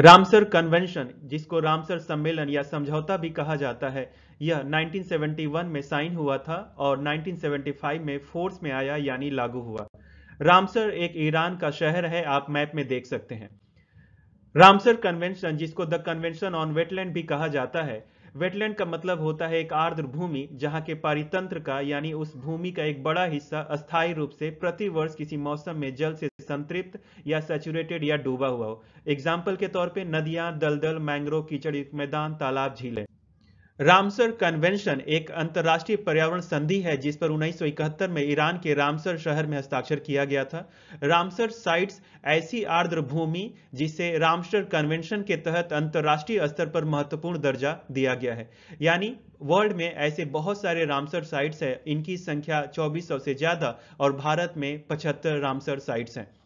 Ramsar convention जिसको Ramsar सम्मेलन या समझौता भी कहा जाता है यह 1971 में साइन हुआ था और 1975 में फोर्स में आया यानी लागू हुआ रामसर एक ईरान का शहर है आप मैप में देख सकते हैं रामसर कन्वेंशन जिसको द कन्वेंशन ऑन वेटलैंड भी कहा जाता है वेटलैंड का मतलब होता है एक आर्द्र भूमि जहाँ के पारितंत्र का यानी उस भूमि का एक बड़ा हिस्सा अस्थायी रूप से प्रतिवर्ष किसी मौसम में जल से संतृप्त या सेचुरेटेड या डूबा हुआ हो एग्जाम्पल के तौर पर नदियां दलदल मैंग्रोव कीचड़ मैदान तालाब झीलें रामसर कन्वेंशन एक अंतर्राष्ट्रीय पर्यावरण संधि है जिस पर 1971 में ईरान के रामसर शहर में हस्ताक्षर किया गया था रामसर साइट्स ऐसी आर्द्र भूमि जिसे रामसर कन्वेंशन के तहत अंतर्राष्ट्रीय स्तर पर महत्वपूर्ण दर्जा दिया गया है यानी वर्ल्ड में ऐसे बहुत सारे रामसर साइट्स हैं इनकी संख्या चौबीस से ज़्यादा और भारत में पचहत्तर रामसर साइट्स हैं